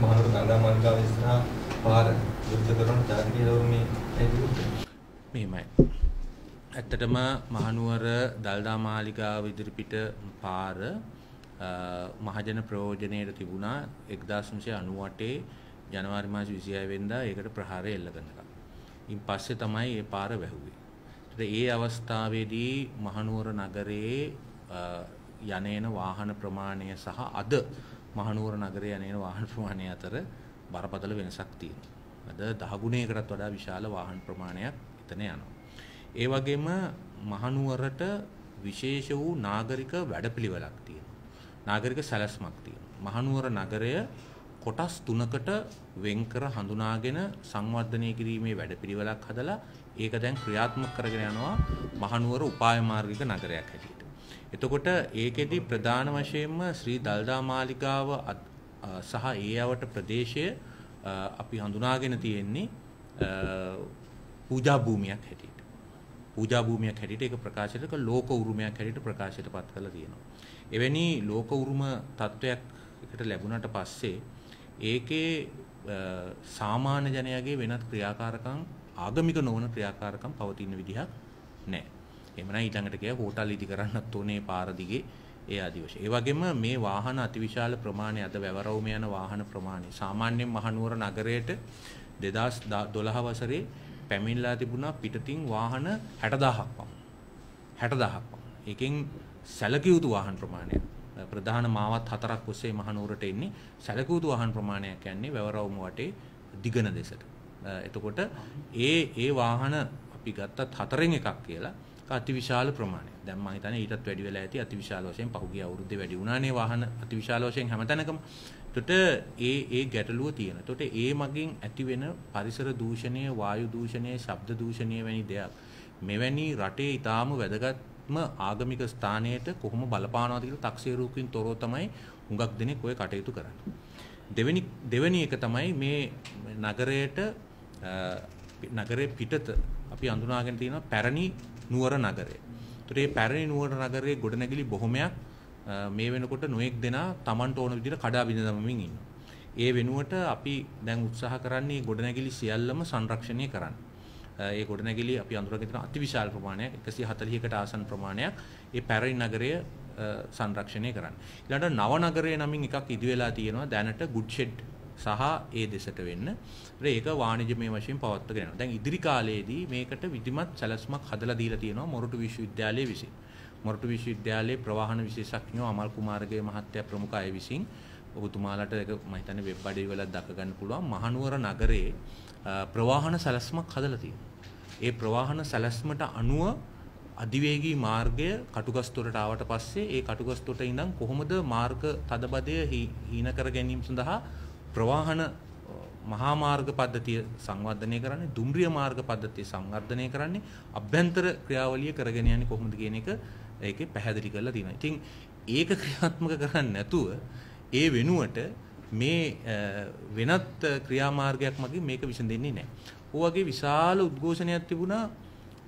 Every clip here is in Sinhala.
මහනුවර ගංගා මාර්ගාව ඉස්සරහා පාර යුද්ධ කරන ජාතික දෞර්මේ මෙහෙමයි. ඇත්තටම මහනුවර දල්දා මාලිගාව ඉදිරිපිට පාර මහජන ප්‍රයෝජනයට තිබුණා 1998 ජනවාරි මාස 26 වෙනිදා ඒකට ප්‍රහාරය එල්ල කරනකම්. ඉන් පස්සේ තමයි ඒ පාර වැහුවේ. ඒ අවස්ථාවේදී මහනුවර නගරයේ යනේන වාහන ප්‍රමාණය සහ අද මහනුවර නගරය යන වාහන ප්‍රමාණය අතර බරපතල වෙනසක් තියෙනවා. අද දහගුණයකටත් වඩා විශාල වාහන ප්‍රමාණයක් එතන යනවා. ඒ වගේම මහනුවරට විශේෂ වූ නාගරික වැඩපිළිවෙලක් තියෙනවා. නාගරික සැලැස්මක් තියෙනවා. මහනුවර නගරය කොටස් තුනකට වෙන්කර හඳුනාගෙන සංවර්ධනය කිරීමේ වැඩපිළිවෙලක් හදලා ඒක දැන් ක්‍රියාත්මක කරගෙන යනවා මහනුවර උපාය මාර්ගික නගරයක් හැටියට. එතකොට ඒකෙදි ප්‍රධාන වශයෙන්ම ශ්‍රී දල්දා මාලිගාව සහ ඒ අවට ප්‍රදේශය අපි හඳුනාගෙන තියෙන්නේ පූජා භූමියක් හැටියට. පූජා භූමියක් හැටියට ඒක ප්‍රකාශයට ලෝක උරුමයක් හැටියට ප්‍රකාශයට පත් කරලා තියෙනවා. එවැනි ලෝක උරුම තත්වයක් එකට ලැබුණට පස්සේ ඒකේ සාමාන්‍ය ජනයාගේ වෙනත් ක්‍රියාකාරකම් ආගමික නොවන ක්‍රියාකාරකම් පවතින විදිහක් නැහැ. එමන ඊටඟටකය හෝටල් ඉදි කරන්නත් ඕනේ පාරදිගේ ඒ අදිවශ. ඒවගේම මේ වාහන අතිවිශාල ප්‍රමාණය අද වැවරවම යන වාහන ප්‍රමාණය සාමාන්‍යෙන් මහනුවර නගරයට දෙදස් දොළහ වසරේ පැමිල්ලා තිබුණා පිටතින් වාහන හැටදාහක් පම්. හැටදාහක් පම්. එකින් සැලකයුතු වාහන් ප්‍රමාණය ප්‍රධාන මාවත් හතරක් ඔස්සේ මහනුවරට එන්නේ සැලකයුතු වාහන් ප්‍රමාණයක් යන්නේ වැවරවම වටේ දිගන දෙසට. එතකොට ඒ ඒ වාහන අපි ගත්තත් හතරෙන් එකක් කියලා අතිවිශාල ප්‍රමාණය. දැන් මම හිතන්නේ ඊටත් වැඩි වෙලා ඇති අතිවිශාල වශයෙන් පහුගිය අවුරුද්දේ වැඩි වුණානේ වාහන අතිවිශාල වශයෙන් හැමතැනකම. එතකොට ඒ ඒ ගැටලුව තියෙන. එතකොට ඒ මගින් ඇතිවෙන පරිසර දූෂණය, වායු දූෂණය, ශබ්ද දූෂණය වැනි දෙයක් මෙවැනි රටේ ඊටාම වැදගත්ම ආගමික ස්ථානයට කොහොම බලපානවද කියලා තක්සේරුවකින් තොරව තමයි හුඟක් දෙනෙක් ඔය කටයුතු කරන්නේ. දෙවෙනි දෙවෙනි එක තමයි මේ නගරයට නගරේ පිටත අපි අඳුනාගෙන තියෙන පැරණි නුවර නගරය. ඒතර මේ පැරණි නුවර නගරයේ ගොඩනැගිලි බොහොමයක් මේ වෙනකොට නොඑක් දෙනා Tamanට ඕන විදිහට කඩා බිඳ දමමින් ඉන්නවා. ඒ වෙනුවට අපි දැන් උත්සාහ කරන්නේ ගොඩනැගිලි සියල්ලම සංරක්ෂණය කරන්න. ඒ ගොඩනැගිලි අපි අඳුරගෙන තියෙන අතිවිශාල ප්‍රමාණයක් 140කට ආසන්න ප්‍රමාණයක් ඒ පැරණි නගරය සංරක්ෂණය කරන්න. ඊළඟට නව නගරය නමින් එකක් ඉදි වෙලා තියෙනවා දැනට good shed සහ ඒ දෙසට වෙන්න ඒක වාණිජමය වශයෙන් පවත්වාගෙන යනවා. දැන් ඉදිරි කාලයේදී මේකට විධිමත් සැලැස්මක් හදලා දීලා තියෙනවා මොරටු විශ්වවිද්‍යාලය විසින්. මොරටු විශ්වවිද්‍යාලයේ ප්‍රවාහන විශේෂඥයෝ අමල් කුමාරගේ මහත්තයා ප්‍රමුඛ අය විසින් ඔබතුමාලට ඒක මම හිතන්නේ වෙබ් අඩවි වල දක ගන්න පුළුවන් මහනුවර නගරයේ ප්‍රවාහන සැලැස්මක් හදලා තියෙනවා. ඒ ප්‍රවාහන සැලැස්මට අනුව අධිවේගී මාර්ගය කටුගස්තොරට ආවට පස්සේ ඒ කටුගස්තොට ඉඳන් කොහොමද මාර්ග තදබදය හීන කර ගැනීම සඳහා ප්‍රවාහන මහා මාර්ග පද්ධතිය සංවර්ධනය කරන්නේ දුම්රිය මාර්ග පද්ධතිය සංවර්ධනය කරන්නේ අභ්‍යන්තර ක්‍රියාවලිය කරගෙන යන්නේ කොහොමද කියන එක ඒකේ පැහැදිලි කරලා තියෙනවා. ඉතින් ඒක ක්‍රියාත්මක කරන්නේ නැතුව ඒ වෙනුවට මේ වෙනත් ක්‍රියාමාර්ගයක් මගින් මේක විසඳෙන්නේ නැහැ. ඔවගේ විශාල උද්ඝෝෂණයක් තිබුණා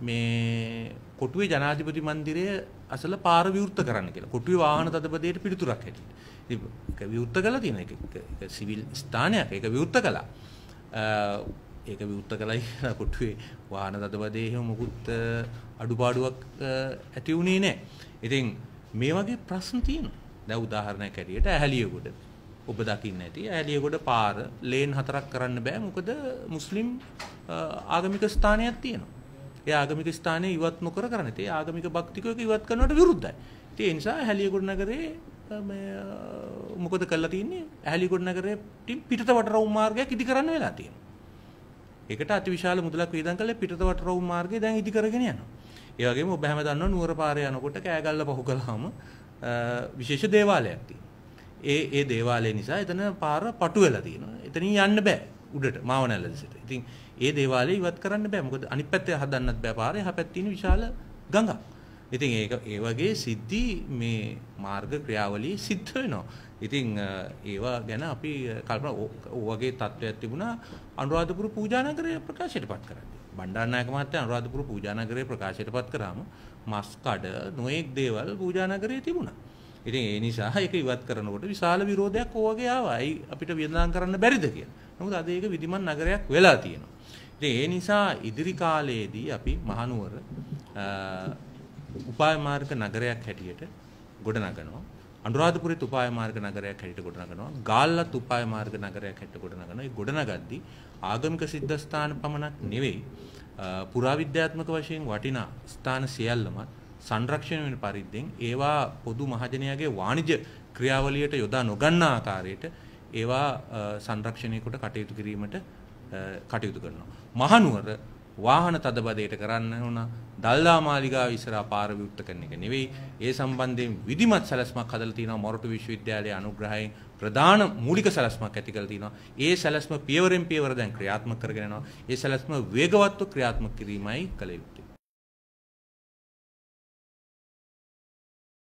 මේ කොටුවේ ජනාධිපති මන්දිරය අසල පාර විවෘත කරන්න කියලා. කොටුවේ වාහන තදබදයට පිළිතුරක් හැටියට. ඉතින් ඒක විවෘත කළා තියෙන එක ඒක සිවිල් ස්ථානයක්. ඒක විවෘත කළා. ඒක විවෘත කළයි කියලා කොටුවේ වාහන තදබදේ එහෙම මොකුත් අඩුපාඩුවක් ඇති වුණේ නැහැ. ඉතින් මේ වගේ ප්‍රශ්න තියෙනවා. දැන් උදාහරණයක් ඇටියට ඇහැලියගොඩ ඔබ දකින්න ඇති. ඇහැලියගොඩ පාර ලේන් හතරක් කරන්න බෑ. මොකද මුස්ලිම් ආගමික ස්ථානයක් තියෙනවා. ඒ ආගමික ස්ථානයේ ඉවත් නොකර කරන්නේ. ඒ ආගමික භක්තිකයක ඉවත් කරනවට විරුද්ධයි. ඉතින් ඒ නිසා ඇහැලිය ගොඩනගරේ මේ මොකද කරලා තින්නේ? ඇහැලිය ගොඩනගරේ පිටත වටරවුම් මාර්ගයක් ඉදි කරන්න වෙලා තියෙනවා. ඒකට අතිවිශාල මුදලක් වියදම් කළේ පිටත වටරවුම් මාර්ගය දැන් ඉදි කරගෙන යනවා. ඒ වගේම ඔබ හැම දන්නවා නුවර පාරේ යනකොට කෑගල්ල පහු කළාම විශේෂ දේවාලයක් තියෙනවා. ඒ ඒ දේවාලය නිසා එතන පාර පටු වෙලා තියෙනවා. එතනින් යන්න බෑ. උඩට මාවනැල්ල දෙසට. ඉතින් ඒ දේවාලය ඉවත් කරන්න බෑ. මොකද අනිත් පැත්තේ හදන්නත් බෑ. පාරේ එහා පැත්තේ තියෙන විශාල ගඟක්. ඉතින් ඒක ඒ වගේ සිද්ධි මේ මාර්ග ක්‍රියාවලිය සිද්ධ වෙනවා. ඉතින් ඒවා ගැන අපි කල්පනා ඔවගේ තත්වයක් තිබුණා අනුරාධපුර පූජානගරය ප්‍රකාශයටපත් කරන්න. බණ්ඩාරනායක මහත්තයා අනුරාධපුර පූජානගරය ප්‍රකාශයටපත් කරාම මස් කඩ නොඑක් දේවල් පූජානගරයේ තිබුණා. ඉතින් ඒ නිසා ඒක ඉවත් කරනකොට විශාල විරෝධයක් ඕවගේ ආවා. අයි අපිට වියදම් කරන්න බැරිද කියලා. නමුත් අද ඒක විධිමත් නගරයක් වෙලා තියෙනවා. ඉතින් ඒ නිසා ඉදිරි කාලයේදී අපි මහනුවර උපාය මාර්ග නගරයක් හැටියට ගොඩනගනවා. අනුරාධපුරෙත් උපාය මාර්ග නගරයක් හැටියට ගොඩනගනවා. ගාල්ලත් උපාය මාර්ග නගරයක් හැටියට ගොඩනගනවා. ඒ ගොඩනගද්දී ආගමික සිද්ධස්ථාන පමණක් නෙවෙයි පුරාවිද්‍යාත්මක වශයෙන් වටිනා ස්ථාන සියල්ලම සංරක්ෂණය වෙන පරිද්දෙන් ඒවා පොදු මහජනයාගේ වාණිජ ක්‍රියාවලියට යොදා නොගන්නා ආකාරයට ඒවා සංරක්ෂණයකට කටයුතු කිරීමට කටයුතු කරනවා. මහනුවර වාහන තදබදයට කරන්න ඕන දල්දා මාලිගාව ඉස්සරහා පාර විවෘත කරන එක නෙවෙයි. ඒ සම්බන්ධයෙන් විධිමත් සැලැස්මක් හදලා තියෙනවා මොරටු විශ්වවිද්‍යාලයේ අනුග්‍රහයෙන් ප්‍රධාන මූලික සැලැස්මක් ඇති කරලා තිනවා. ඒ සැලැස්ම පියවරෙන් පියවර දැන් ක්‍රියාත්මක කරගෙන යනවා. ඒ සැලැස්ම වේගවත්ව ක්‍රියාත්මක කිරීමයි කළ යුත්තේ.